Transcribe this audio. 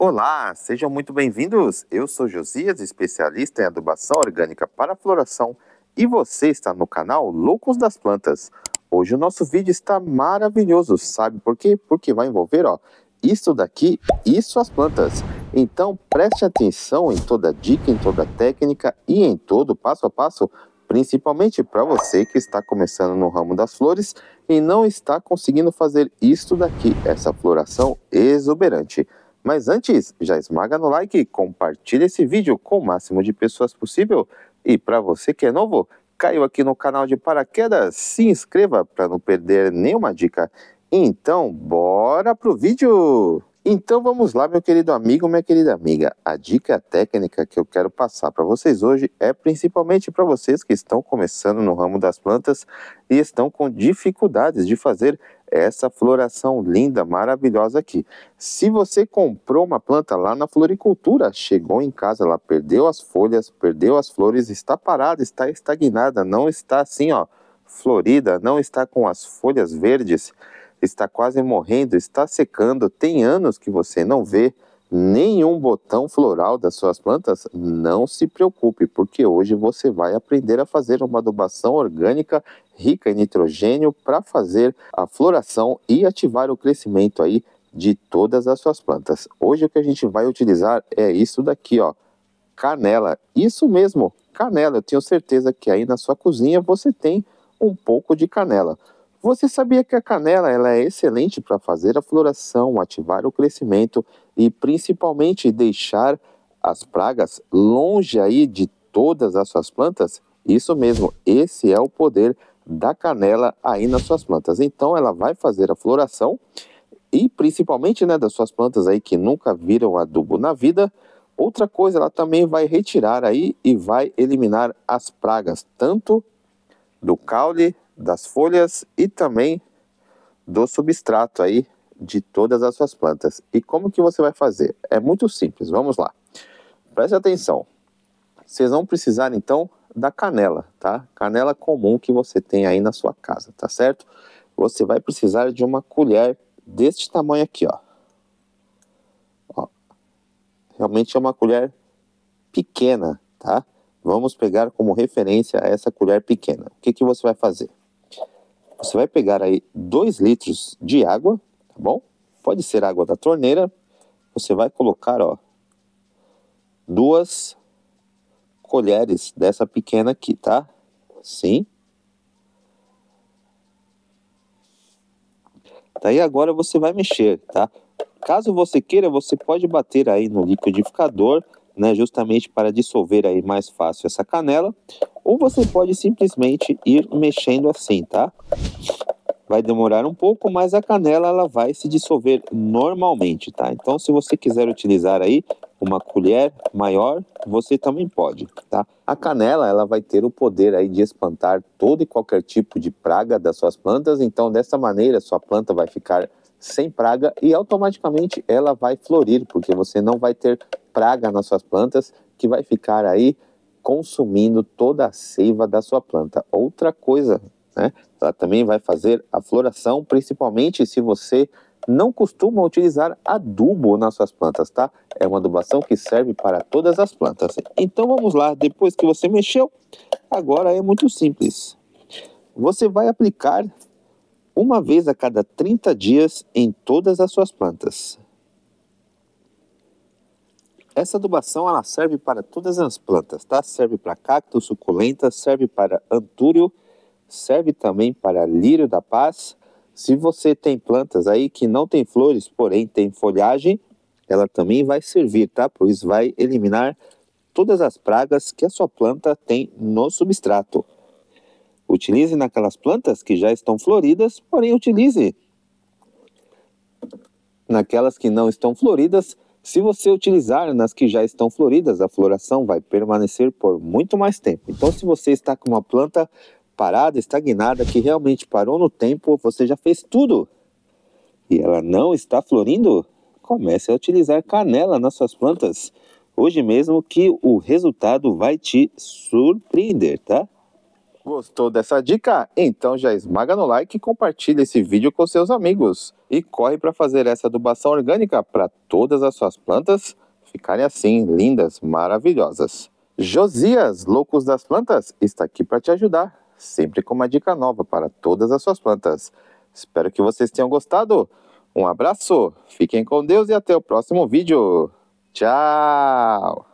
Olá, sejam muito bem-vindos. Eu sou Josias, especialista em adubação orgânica para floração, e você está no canal Loucos das Plantas. Hoje o nosso vídeo está maravilhoso, sabe por quê? Porque vai envolver, ó, isso daqui e suas plantas. Então preste atenção em toda dica, em toda técnica e em todo passo a passo, principalmente para você que está começando no ramo das flores e não está conseguindo fazer isso daqui, essa floração exuberante. Mas antes, já esmaga no like, compartilha esse vídeo com o máximo de pessoas possível. E para você que é novo, caiu aqui no canal de paraquedas, se inscreva para não perder nenhuma dica. Então, bora pro vídeo! Então vamos lá, meu querido amigo, minha querida amiga. A dica técnica que eu quero passar para vocês hoje é principalmente para vocês que estão começando no ramo das plantas e estão com dificuldades de fazer essa floração linda, maravilhosa aqui. Se você comprou uma planta lá na floricultura, chegou em casa, ela perdeu as folhas, perdeu as flores, está parada, está estagnada, não está assim, ó, florida, não está com as folhas verdes, está quase morrendo, está secando, tem anos que você não vê nenhum botão floral das suas plantas, não se preocupe, porque hoje você vai aprender a fazer uma adubação orgânica rica em nitrogênio para fazer a floração e ativar o crescimento aí de todas as suas plantas. Hoje o que a gente vai utilizar é isso daqui, ó, canela. Isso mesmo, canela. Eu tenho certeza que aí na sua cozinha você tem um pouco de canela. Você sabia que a canela ela é excelente para fazer a floração, ativar o crescimento e principalmente deixar as pragas longe aí de todas as suas plantas? Isso mesmo, esse é o poder da canela aí nas suas plantas. Então ela vai fazer a floração e principalmente né, das suas plantas aí que nunca viram adubo na vida. Outra coisa, ela também vai retirar aí e vai eliminar as pragas, tanto do caule, das folhas e também do substrato aí de todas as suas plantas. E como que você vai fazer? É muito simples, vamos lá. Preste atenção. Vocês vão precisar então da canela, tá? Canela comum que você tem aí na sua casa, tá certo? Você vai precisar de uma colher deste tamanho aqui, ó. ó. Realmente é uma colher pequena, tá? Vamos pegar como referência essa colher pequena. O que, que você vai fazer? Você vai pegar aí 2 litros de água, tá bom? Pode ser água da torneira. Você vai colocar, ó, duas colheres dessa pequena aqui, tá? Sim. Daí agora você vai mexer, tá? Caso você queira, você pode bater aí no liquidificador, né, justamente para dissolver aí mais fácil essa canela, ou você pode simplesmente ir mexendo assim, tá? vai demorar um pouco, mas a canela ela vai se dissolver normalmente, tá? Então, se você quiser utilizar aí uma colher maior, você também pode, tá? A canela ela vai ter o poder aí de espantar todo e qualquer tipo de praga das suas plantas, então dessa maneira sua planta vai ficar sem praga e automaticamente ela vai florir, porque você não vai ter praga nas suas plantas que vai ficar aí consumindo toda a seiva da sua planta. Outra coisa né? Ela também vai fazer a floração, principalmente se você não costuma utilizar adubo nas suas plantas, tá? É uma adubação que serve para todas as plantas. Então vamos lá, depois que você mexeu, agora é muito simples. Você vai aplicar uma vez a cada 30 dias em todas as suas plantas. Essa adubação ela serve para todas as plantas, tá? Serve para cactos, suculentas, serve para antúrio, serve também para lírio da paz. Se você tem plantas aí que não tem flores, porém tem folhagem, ela também vai servir, tá? Por isso vai eliminar todas as pragas que a sua planta tem no substrato. Utilize naquelas plantas que já estão floridas, porém utilize naquelas que não estão floridas. Se você utilizar nas que já estão floridas, a floração vai permanecer por muito mais tempo. Então, se você está com uma planta parada, estagnada, que realmente parou no tempo, você já fez tudo e ela não está florindo, comece a utilizar canela nas suas plantas. Hoje mesmo que o resultado vai te surpreender, tá? Gostou dessa dica? Então já esmaga no like e compartilha esse vídeo com seus amigos. E corre para fazer essa adubação orgânica para todas as suas plantas ficarem assim, lindas, maravilhosas. Josias, Loucos das Plantas, está aqui para te ajudar sempre com uma dica nova para todas as suas plantas. Espero que vocês tenham gostado. Um abraço, fiquem com Deus e até o próximo vídeo. Tchau!